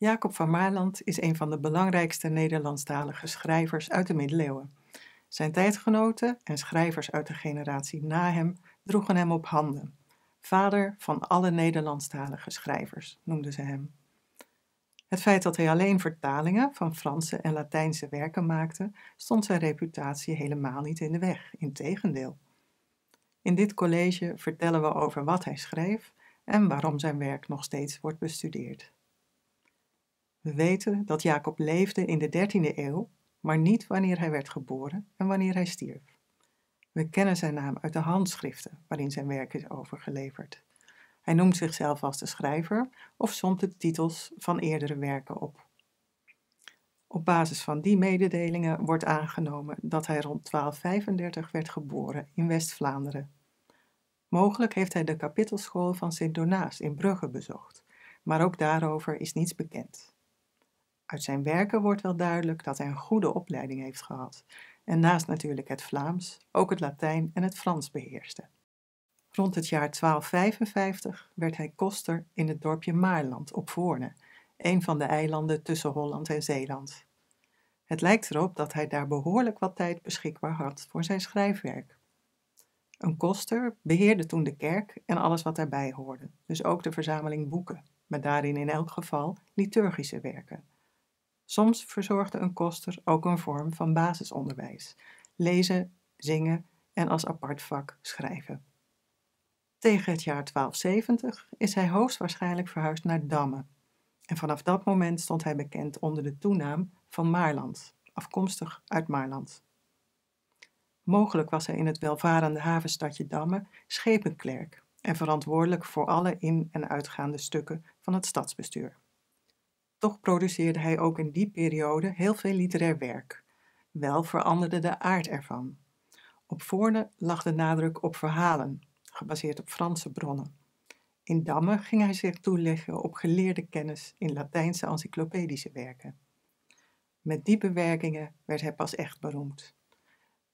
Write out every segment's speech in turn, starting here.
Jacob van Maarland is een van de belangrijkste Nederlandstalige schrijvers uit de middeleeuwen. Zijn tijdgenoten en schrijvers uit de generatie na hem droegen hem op handen. Vader van alle Nederlandstalige schrijvers noemden ze hem. Het feit dat hij alleen vertalingen van Franse en Latijnse werken maakte, stond zijn reputatie helemaal niet in de weg, integendeel. In dit college vertellen we over wat hij schreef en waarom zijn werk nog steeds wordt bestudeerd. We weten dat Jacob leefde in de 13e eeuw, maar niet wanneer hij werd geboren en wanneer hij stierf. We kennen zijn naam uit de handschriften waarin zijn werk is overgeleverd. Hij noemt zichzelf als de schrijver of somt de titels van eerdere werken op. Op basis van die mededelingen wordt aangenomen dat hij rond 1235 werd geboren in West-Vlaanderen. Mogelijk heeft hij de kapittelschool van Sint-Donaas in Brugge bezocht, maar ook daarover is niets bekend. Uit zijn werken wordt wel duidelijk dat hij een goede opleiding heeft gehad en naast natuurlijk het Vlaams ook het Latijn en het Frans beheerste. Rond het jaar 1255 werd hij koster in het dorpje Maarland op Voorne, een van de eilanden tussen Holland en Zeeland. Het lijkt erop dat hij daar behoorlijk wat tijd beschikbaar had voor zijn schrijfwerk. Een koster beheerde toen de kerk en alles wat daarbij hoorde, dus ook de verzameling boeken, maar daarin in elk geval liturgische werken. Soms verzorgde een koster ook een vorm van basisonderwijs: lezen, zingen en als apart vak schrijven. Tegen het jaar 1270 is hij hoogstwaarschijnlijk verhuisd naar Damme. En vanaf dat moment stond hij bekend onder de toenaam van Maarland, afkomstig uit Maarland. Mogelijk was hij in het welvarende havenstadje Damme schepenklerk en verantwoordelijk voor alle in- en uitgaande stukken van het stadsbestuur. Toch produceerde hij ook in die periode heel veel literair werk. Wel veranderde de aard ervan. Op Voorne lag de nadruk op verhalen, gebaseerd op Franse bronnen. In Damme ging hij zich toeleggen op geleerde kennis in Latijnse encyclopedische werken. Met die bewerkingen werd hij pas echt beroemd.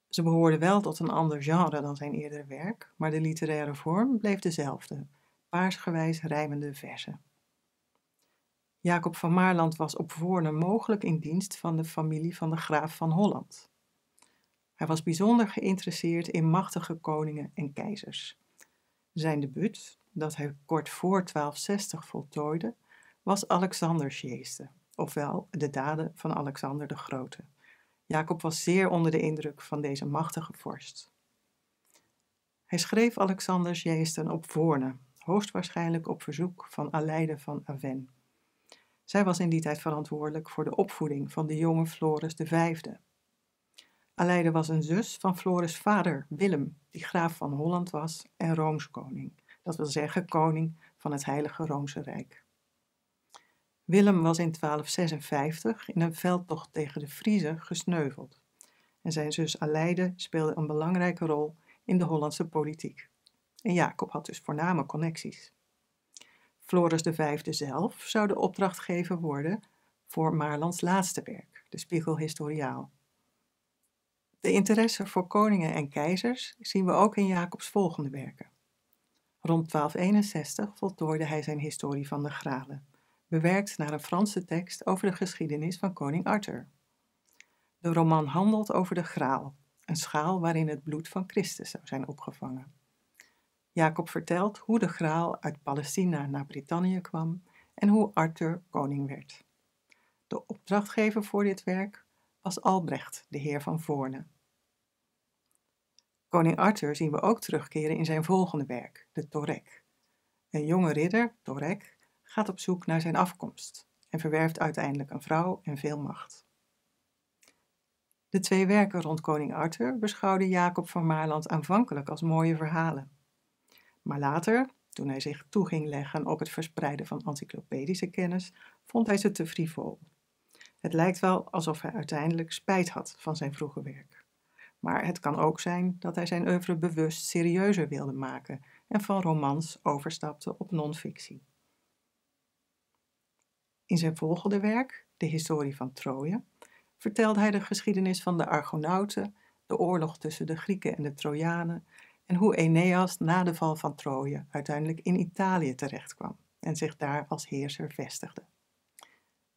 Ze behoorden wel tot een ander genre dan zijn eerdere werk, maar de literaire vorm bleef dezelfde, paarsgewijs rijmende verzen. Jacob van Maarland was op Voorne mogelijk in dienst van de familie van de graaf van Holland. Hij was bijzonder geïnteresseerd in machtige koningen en keizers. Zijn debuut, dat hij kort voor 1260 voltooide, was Alexanders Jeesten, ofwel de daden van Alexander de Grote. Jacob was zeer onder de indruk van deze machtige vorst. Hij schreef Alexanders Jeesten op Voorne, hoogstwaarschijnlijk op verzoek van Aleide van Aven, zij was in die tijd verantwoordelijk voor de opvoeding van de jonge Floris V. Aleide was een zus van Floris' vader, Willem, die graaf van Holland was en Rooms koning, dat wil zeggen koning van het Heilige Roomse Rijk. Willem was in 1256 in een veldtocht tegen de Friezen gesneuveld en zijn zus Aleide speelde een belangrijke rol in de Hollandse politiek. En Jacob had dus voorname connecties. Floris Vijfde zelf zou de opdrachtgever worden voor Marlands laatste werk, de Spiegel Historiaal. De interesse voor koningen en keizers zien we ook in Jacobs volgende werken. Rond 1261 voltooide hij zijn Historie van de Gralen, bewerkt naar een Franse tekst over de geschiedenis van koning Arthur. De roman handelt over de graal, een schaal waarin het bloed van Christus zou zijn opgevangen. Jacob vertelt hoe de graal uit Palestina naar Brittannië kwam en hoe Arthur koning werd. De opdrachtgever voor dit werk was Albrecht, de heer van Voorne. Koning Arthur zien we ook terugkeren in zijn volgende werk, de Torek. Een jonge ridder, Torek, gaat op zoek naar zijn afkomst en verwerft uiteindelijk een vrouw en veel macht. De twee werken rond koning Arthur beschouwde Jacob van Maarland aanvankelijk als mooie verhalen. Maar later, toen hij zich toe ging leggen op het verspreiden van encyclopedische kennis, vond hij ze te frivol. Het lijkt wel alsof hij uiteindelijk spijt had van zijn vroege werk. Maar het kan ook zijn dat hij zijn oeuvre bewust serieuzer wilde maken en van romans overstapte op non-fictie. In zijn volgende werk, De Historie van Troje, vertelt hij de geschiedenis van de Argonauten, de oorlog tussen de Grieken en de Trojanen en hoe Aeneas na de val van Troje uiteindelijk in Italië terechtkwam en zich daar als heerser vestigde.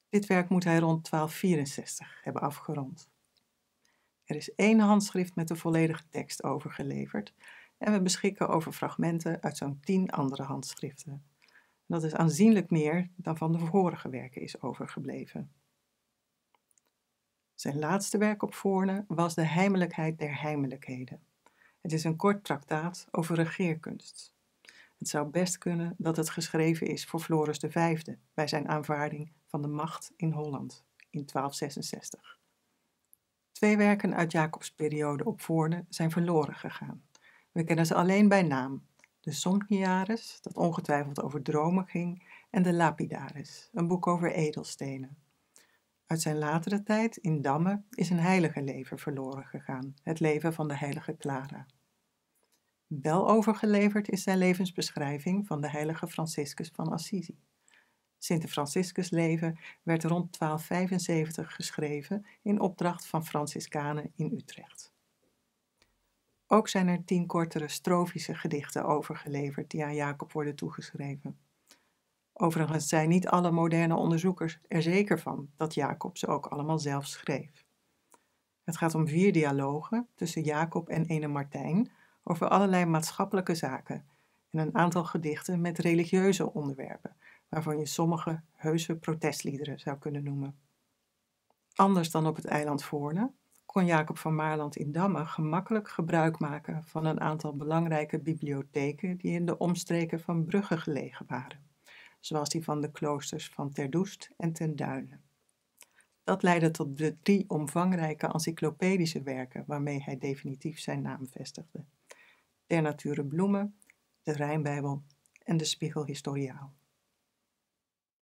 Dit werk moet hij rond 1264 hebben afgerond. Er is één handschrift met de volledige tekst overgeleverd en we beschikken over fragmenten uit zo'n tien andere handschriften. Dat is aanzienlijk meer dan van de vorige werken is overgebleven. Zijn laatste werk op Voorne was De Heimelijkheid der Heimelijkheden het is een kort traktaat over regeerkunst. Het zou best kunnen dat het geschreven is voor Floris V bij zijn aanvaarding van de macht in Holland in 1266. Twee werken uit Jacobs periode op Voorne zijn verloren gegaan. We kennen ze alleen bij naam. De Songhiaris, dat ongetwijfeld over dromen ging, en de Lapidaris, een boek over edelstenen. Uit zijn latere tijd in Damme is een heilige leven verloren gegaan, het leven van de heilige Clara. Wel overgeleverd is zijn levensbeschrijving van de heilige Franciscus van Assisi. Sint-Franciscus leven werd rond 1275 geschreven in opdracht van Franciscanen in Utrecht. Ook zijn er tien kortere strofische gedichten overgeleverd die aan Jacob worden toegeschreven. Overigens zijn niet alle moderne onderzoekers er zeker van dat Jacob ze ook allemaal zelf schreef. Het gaat om vier dialogen tussen Jacob en Ene Martijn over allerlei maatschappelijke zaken en een aantal gedichten met religieuze onderwerpen, waarvan je sommige heuse protestliederen zou kunnen noemen. Anders dan op het eiland Voorne kon Jacob van Maarland in Damme gemakkelijk gebruik maken van een aantal belangrijke bibliotheken die in de omstreken van Brugge gelegen waren zoals die van de kloosters van Terdoest en Ten Duinen. Dat leidde tot de drie omvangrijke encyclopedische werken waarmee hij definitief zijn naam vestigde: Der Nature Bloemen, de Rijnbijbel en de Spiegel Historiaal.